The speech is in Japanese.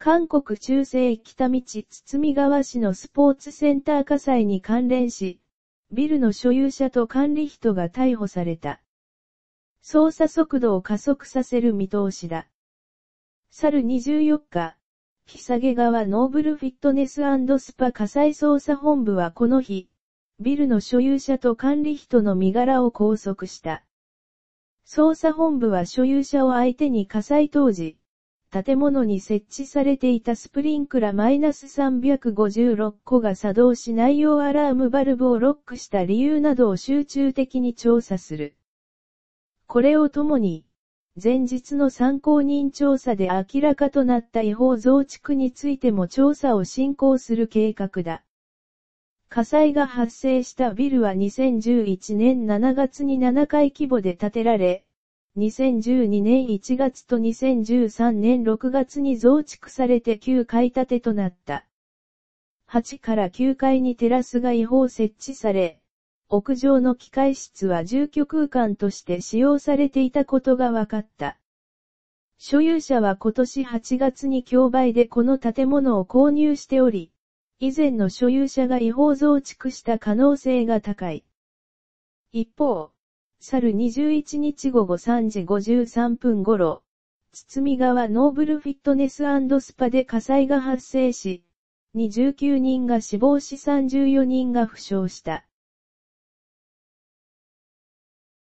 韓国中西北道堤川市のスポーツセンター火災に関連し、ビルの所有者と管理人が逮捕された。捜査速度を加速させる見通しだ。去る24日、日下げ川ノーブルフィットネススパ火災捜査本部はこの日、ビルの所有者と管理人の身柄を拘束した。捜査本部は所有者を相手に火災当時、建物に設置されていたスプリンクラ -356 個が作動し内容アラームバルブをロックした理由などを集中的に調査する。これをともに、前日の参考人調査で明らかとなった違法増築についても調査を進行する計画だ。火災が発生したビルは2011年7月に7階規模で建てられ、2012年1月と2013年6月に増築されて9階建てとなった。8から9階にテラスが違法設置され、屋上の機械室は住居空間として使用されていたことが分かった。所有者は今年8月に競売でこの建物を購入しており、以前の所有者が違法増築した可能性が高い。一方、去る21日午後3時53分頃、堤川ノーブルフィットネススパで火災が発生し、29人が死亡し34人が負傷した。